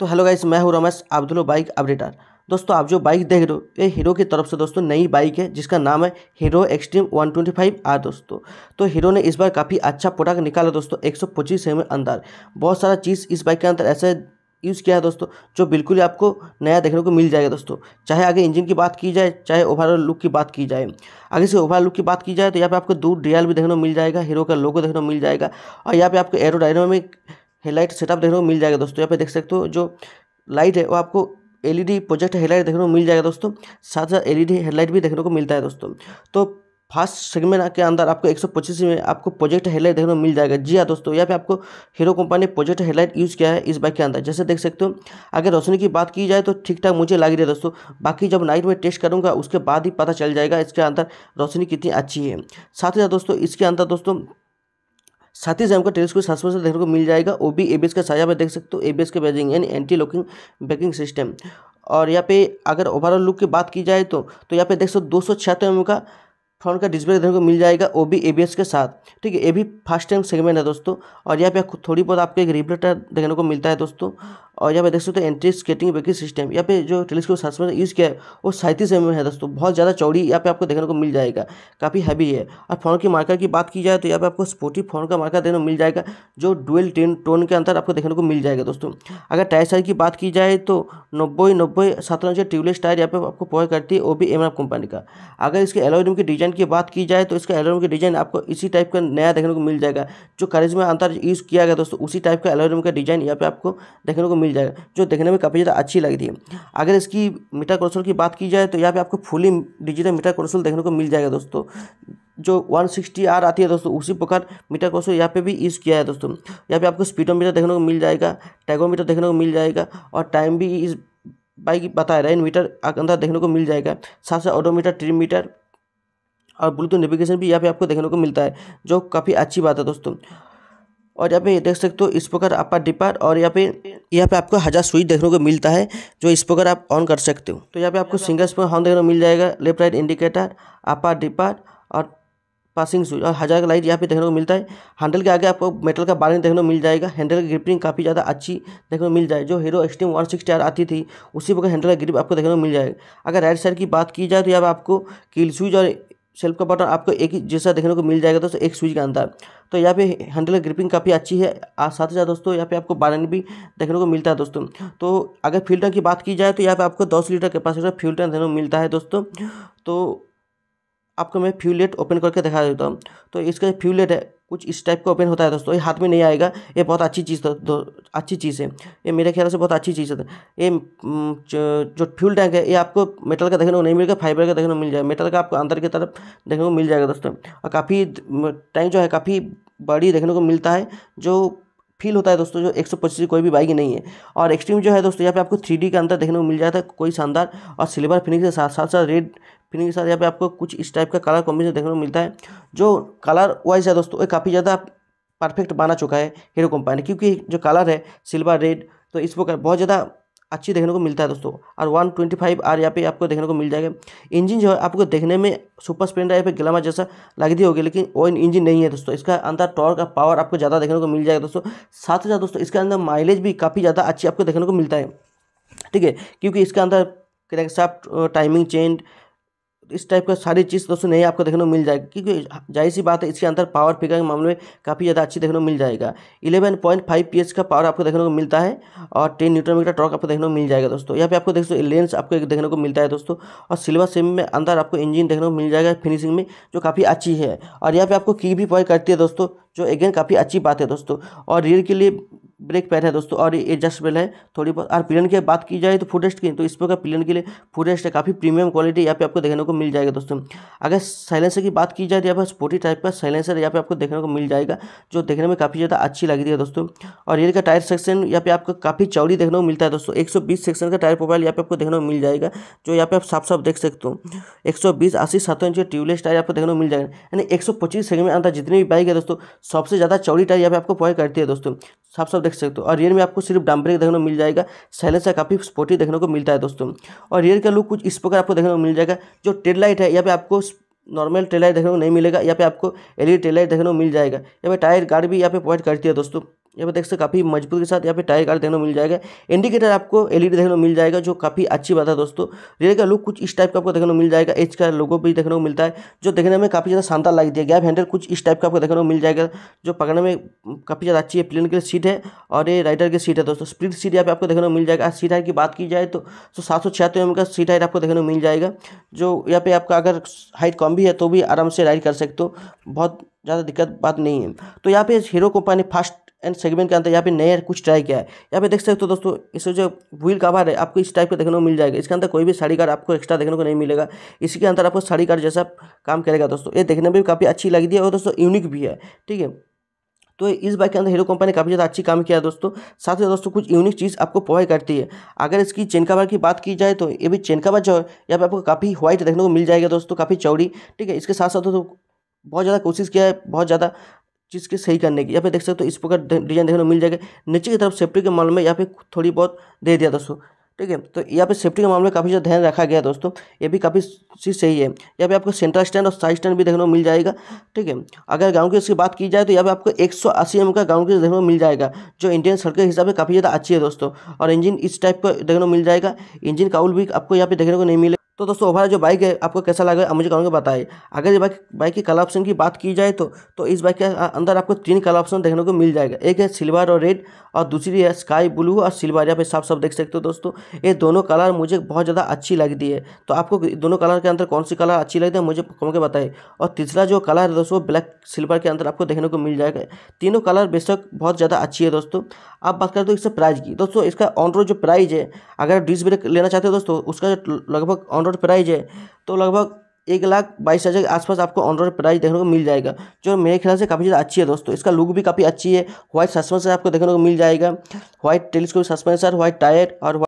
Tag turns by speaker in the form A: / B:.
A: तो hello guys मैं हूँ रमेश अब्दुल बाइक अपडेटर दोस्तों आप जो बाइक देख रहे हो ये हीरो की तरफ से दोस्तों नई बाइक है जिसका नाम है हीरो एक्सट्रीम 125 आर दोस्तों तो हीरो ने इस बार काफ़ी अच्छा प्रोडक्ट निकाला दोस्तों 125 सौ अंदर बहुत सारा चीज़ इस बाइक के अंदर ऐसे यूज़ किया है दोस्तों जो बिल्कुल ही आपको नया देखने को मिल जाएगा दोस्तों चाहे आगे इंजन की बात की जाए चाहे ओवरऑल लुक की बात की जाए आगे से ओवरऑल लुक की बात की जाए तो यहाँ पे आपको दूर डियल भी देखने को मिल जाएगा हीरो का लोगो देखने को मिल जाएगा और यहाँ पे आपको एरोडायनामिक हेडलाइट सेटअप देखने को मिल जाएगा दोस्तों यहाँ पे देख सकते हो जो लाइट है वो आपको एलईडी प्रोजेक्ट हेडलाइट देखने को मिल जाएगा दोस्तों साथ साथ एलईडी हेडलाइट भी देखने को मिलता है दोस्तों तो फास्ट सेगमेंट के अंदर आपको एक सौ पच्चीस में आपको प्रोजेक्ट हेडलाइट देखने को मिल जाएगा जी हाँ दोस्तों यहाँ पे आपको Hero company project headlight use किया है इस बाइक के अंदर जैसे देख सकते हो अगर रोशनी की बात की जाए तो ठीक ठाक मुझे लग रही है दोस्तों बाकी जब नाइट में टेस्ट करूँगा उसके बाद ही पता चल जाएगा इसके अंदर रोशनी कितनी अच्छी है साथ ही साथ दोस्तों इसके अंदर दोस्तों साथ ही साथ हमको सात सौ देखने को मिल जाएगा O B A B S का साझा में देख सकते हो ए बी एस के बैजिंग यानी एंटी लॉकिंग बैकिंग सिस्टम और यहाँ पे अगर ओवरऑल लुक की बात की जाए तो तो यहाँ पे देख सकते हो दो सौ छिहत्तर एम का फ्रंट का डिस्प्ले देखने को मिल जाएगा O B A B S के साथ ठीक है ये भी फर्स्ट टाइम सेगमेंट है दोस्तों और यहाँ पे थोड़ी बहुत आपको एक रिफ्लेक्टर देखने को मिलता है दोस्तों और यहाँ पे देख सकते हो एंट्री स्केटिंग बेकिंग सिस्टम यहाँ पे जो टेलीस्कोप साथ यूज़ किया है वो सैंतीस एम है दोस्तों बहुत ज़्यादा चौड़ी यहाँ पे आपको देखने को मिल जाएगा काफ़ी हैवी है और फोन की मार्कर की बात की जाए तो यहाँ पे आपको स्पोर्टी फोन का मार्कर देखने को मिल जाएगा जो डुअल टेन टोन के अंदर आपको देखने को मिल जाएगा दोस्तों अगर टायर साइज की बात की जाए तो नब्बे नब्बे सत्रह इंच ट्यूबलेस टायर यहाँ पे आपको प्रोवाइड करती है ओ बी एम कंपनी का अगर इसके एलोडियम की डिजाइन डिज़ाइन की बात की जाए तो इसका एलोरम का डिज़ाइन आपको इसी टाइप का नया देखने को मिल जाएगा जो में अंतर यूज़ किया गया दोस्तों उसी टाइप का एलोरम का डिज़ाइन यहाँ पे आपको देखने को मिल जाएगा जो देखने में काफ़ी ज़्यादा अच्छी लगती है अगर इसकी मीटर कंसोल की बात की जाए तो यहाँ पे आपको फुली डिजिटल मीटर कंसोल देखने को मिल जाएगा दोस्तों जो 160 आर आती है दोस्तों उसी प्रकार मीटर कोसो यहाँ पे भी यूज़ किया है दोस्तों यहाँ पे आपको स्पीडोमीटर देखने को मिल जाएगा टैगोमीटर देखने को मिल जाएगा और टाइम भी इस बाइक बताया रेन मीटर अंदर देखने को मिल जाएगा साथ साथ ऑडोमीटर ट्रिम मीटर और ब्लूटूथ नेविगेशन भी यहाँ पे आपको देखने को मिलता है जो काफ़ी अच्छी बात है दोस्तों और यहाँ पे देख सकते हो स्पोकर प्रकार डिपार और यहाँ पे यहाँ पे आपको हज़ार स्विच देखने को मिलता है जो स्पोकर आप ऑन कर सकते हो तो यहाँ पे आपको सिंगल स्पोकर हॉर्न देखने को मिल जाएगा left right indicator upper dipper और पासिंग स्विच और हज़ार का लाइट यहाँ पे देखने को मिलता है हैंडल के आगे आपको मेटल का बारिंग देखने को मिल जाएगा हैंडल की ग्रिपिंग काफ़ी ज़्यादा अच्छी देखने को मिल जाए जो Hero Xtreme one sixty R आती थी उसी प्रकार हैंडल का ग्रिप आपको देखने को मिल जाएगा अगर राइट साइड की बात की जाए तो यहाँ पर आपको किल स्विच और सेल्फ का बटन आपको एक ही जैसा देखने को मिल जाएगा दोस्तों एक स्विच के अंदर तो यहाँ पे हैंडल ग्रिपिंग काफ़ी अच्छी है साथ ही साथ दोस्तों यहाँ पे आपको बारन भी देखने को मिलता है दोस्तों तो अगर फिल्टर की बात की जाए तो यहाँ पे आपको दस लीटर कैपेसिटर फिल्टर देखने को मिलता है दोस्तों तो आपको मैं फ्यूलेट ओपन करके दिखा देता हूँ तो इसका फ्यूलेट है कुछ इस टाइप का ओपन होता है दोस्तों ये हाथ में नहीं आएगा ये बहुत अच्छी चीज़ दो तो, तो अच्छी चीज़ है ये मेरे ख्याल से बहुत अच्छी चीज़ है ये जो फ्यूल टैंक है ये आपको मेटल का देखने को नहीं मिलेगा फाइबर का देखने को मिल जाएगा मेटल का आपको अंदर की तरफ देखने को मिल जाएगा दोस्तों और काफ़ी टैंक जो है काफ़ी बड़ी देखने को मिलता है जो फील होता है दोस्तों जो एक सौ पच्चीस कोई भी बाइक नहीं है और एक्सट्रीम जो है दोस्तों यहाँ पे आपको थ्री के अंदर देखने को मिल जाता है कोई शानदार और सिल्वर फिनिश के साथ साथ साथ रेड फिर के साथ यहाँ पे आपको कुछ इस टाइप का कलर कॉम्बिनेशन देखने को मिलता है जो कलर वाइज है दोस्तों काफ़ी ज़्यादा परफेक्ट बना चुका है हीरो कंपनी क्योंकि जो कलर है सिल्वर रेड तो इस प्रकार बहुत ज़्यादा अच्छी देखने को मिलता है दोस्तों और 125 ट्वेंटी फाइव आर यहाँ पे आपको देखने को मिल जाएगा इंजन जो है आपको देखने में सुपर स्प्लेंडर या फिर ग्लैमर जैसा लग दी होगी लेकिन वो इंजन नहीं है दोस्तों इसका अंदर टॉर्क और पावर आपको ज़्यादा देखने को मिल जाएगा दोस्तों साथ ही साथ दोस्तों इसके अंदर माइलेज भी काफ़ी ज़्यादा अच्छी आपको देखने को मिलता है ठीक है क्योंकि इसके अंदर क्रैंकशाफ्ट टाइमिंग चेंज इस टाइप का सारी चीज़ दोस्तों नहीं आपको देखने को मिल जाएगी क्योंकि जाहिर सी बात है इसके अंदर पावर फिगर के मामले में काफ़ी ज़्यादा अच्छी देखने को मिल जाएगा eleven point five P H का पावर आपको देखने को मिलता है और टेन न्यूटन मीटर टॉर्क आपको देखने को मिल जाएगा दोस्तों यहाँ पे आपको देखो लेंस आपको एक देखने को मिलता है दोस्तों और सिल्वर सेम में अंदर आपको इंजन देखने को मिल जाएगा फिनिशिंग में जो काफ़ी अच्छी है और यहाँ पे आपको की भी पॉइंट करती है दोस्तों जो अगेन काफ़ी अच्छी बात है दोस्तों और रियर के लिए ब्रेक पैर है दोस्तों और ये एडजस्टेबल है थोड़ी बहुत और पिलन की बात की जाए तो फुटेस्ट की तो इस प्रकार पिलन के लिए फुटेस्ट है काफ़ी प्रीमियम क्वालिटी यहाँ पे आपको देखने को मिल जाएगा दोस्तों अगर साइलेंसर की बात की जाए तो यहाँ पर स्पोर्टी टाइप का साइलेंसर यहाँ पे आपको देखने को मिल जाएगा जो देखने में काफ़ी ज़्यादा अच्छी लग रही है दोस्तों और रेल का टायर सेक्शन यहाँ पे आपको काफ़ी चौड़ी देखने को मिलता है दोस्तों एक सेक्शन का टायर प्रोफाइल यहाँ पे आपको देखने को मिल जाएगा जो यहाँ पे आप साफ साफ देख सकते हो एक सौ बीस अस्सी सातों इंच ट्यूबलेस टायर आपको देखने को मिल जाएगा यानी एक सौ पच्चीस सेगमेंट अंदर जितनी भी बाइक है दोस्तों सबसे ज़्यादा चौड़ी टायर यहाँ पे आपको प्रोवाइड करती है दोस्तों साफ साफ देख सकते हो और रियर में आपको सिर्फ डाम्बरिक देखने को मिल जाएगा साइलेंसर काफ़ी स्पोर्टी देखने को मिलता है दोस्तों और रियर का लुक कुछ इस प्रकार आपको देखने को मिल जाएगा जो टेड लाइट है यहाँ पे आपको नॉर्मल टेलाइट देखने को नहीं मिलेगा यहाँ पे आपको एलईडी टेलाइट देखने को मिल जाएगा यहाँ पे टायर गार्ड भी यहाँ पे प्रोवाइड करती है दोस्तों यहाँ पर देख सकते काफ़ी मजबूत के साथ यहाँ पे टायर कार्ड देखने को मिल जाएगा इंडिकेटर आपको एलईडी देखने को मिल जाएगा जो काफ़ी अच्छी बात है दोस्तों रेल का लुक कुछ इस टाइप का आपको देखने को मिल जाएगा एच का लोगो भी देखने को मिलता है जो देखने में काफ़ी ज़्यादा शानदार लाइक दिया गैप हैंडल कुछ इस टाइप का आपको देखने को मिल जाएगा जो पकड़ने में काफ़ी ज़्यादा अच्छी है प्लेन की सीट है और ये राइडर की सीट है दोस्तों स्प्लिट सीट यहाँ पे आपको देखने को मिल जाएगा सीट हाइट की बात की जाए तो, तो सात सौ छिहत्तर एम mm का सीट हाइट आपको देखने को मिल जाएगा जो यहाँ पे आपका अगर हाइट कम भी है तो भी आराम से राइड कर सकते हो बहुत ज़्यादा दिक्कत बात नहीं है तो यहाँ पे Hero company fast and segment के अंदर यहाँ पे नया कुछ ट्राई किया है यहाँ पे देख सकते हो दोस्तों इसमें जो व्हील कवर है आपको इस टाइप का देखने को मिल जाएगा इसके अंदर कोई भी साड़ी कार्ड आपको एक्स्ट्रा देखने को नहीं मिलेगा इसी के अंदर आपको साड़ी कार्ड जैसा काम करेगा दोस्तों ये देखने में भी काफ़ी अच्छी लगती है और दोस्तों यूनिक भी है ठीक है तो इस बाइक के अंदर हीरो कंपनी ने काफ़ी ज़्यादा अच्छी काम किया है दोस्तों साथ ही दोस्तों कुछ यूनिक चीज़ आपको प्रोवाइड करती है अगर इसकी चेन कावर की बात की जाए तो ये भी चेन कावर जो है यहाँ पर आपको काफ़ी व्हाइट देखने को मिल जाएगा दोस्तों काफ़ी चौड़ी ठीक है इसके साथ साथ दोस्तों बहुत ज़्यादा कोशिश किया है बहुत ज़्यादा चीज़ के सही करने की यहाँ पे देख सकते हो इस प्रकार डिजाइन देखने को मिल जाएगा नीचे की तरफ सेफ्टी के मामले में यहाँ पे थोड़ी बहुत दे दिया दोस्तों ठीक है तो यहाँ पे सेफ्टी के मामले में काफ़ी ज़्यादा ध्यान रखा गया दोस्तों ये भी काफ़ी चीज़ सही है यहाँ पे आपको सेंट्रल स्टैंड और साइड स्टैंड भी देखने को मिल जाएगा ठीक है अगर गाँव की इसकी बात की जाए तो यहाँ पे आपको अस्सी एम mm का गाँव की देखने को मिल जाएगा जो इंडियन सड़क के हिसाब से काफ़ी ज़्यादा अच्छी है दोस्तों और इंजन इस टाइप का देखने को मिल जाएगा इंजन काउल भी आपको यहाँ पे देखने को नहीं मिले तो दोस्तों ओवरऑल जो बाइक है आपको कैसा लगा मुझे कहूँगा बताए अगर ये बाइक बाइक की कलर ऑप्शन की बात की जाए तो तो इस बाइक के अंदर आपको तीन कलर ऑप्शन देखने को मिल जाएगा एक है सिल्वर और रेड और दूसरी है स्काई ब्लू और सिल्वर यहाँ पे साफ साफ देख सकते हो दोस्तों ये दोनों कलर मुझे बहुत ज़्यादा अच्छी लगती है तो आपको दोनों कलर के अंदर कौन सी कलर अच्छी लगती है मुझे कहूँगे बताए और तीसरा जो कलर है दोस्तों ब्लैक सिल्वर के अंदर आपको देखने को मिल जाएगा तीनों कलर बेशक बहुत ज़्यादा अच्छी है दोस्तों आप बात करते हो इससे प्राइस की दोस्तों इसका ऑन रोड जो प्राइज है अगर डिस्क ब्रेक लेना चाहते हो दोस्तों उसका लगभग ऑन ऑनरोड प्राइज है तो लगभग एक लाख बाईस हज़ार के आसपास आपको ऑन रोड प्राइस देखने को मिल जाएगा जो मेरे ख्याल से काफ़ी ज़्यादा अच्छी है दोस्तों इसका लुक भी काफ़ी अच्छी है व्हाइट सस्पेंसर आपको देखने को मिल जाएगा white telescope suspension white tyre और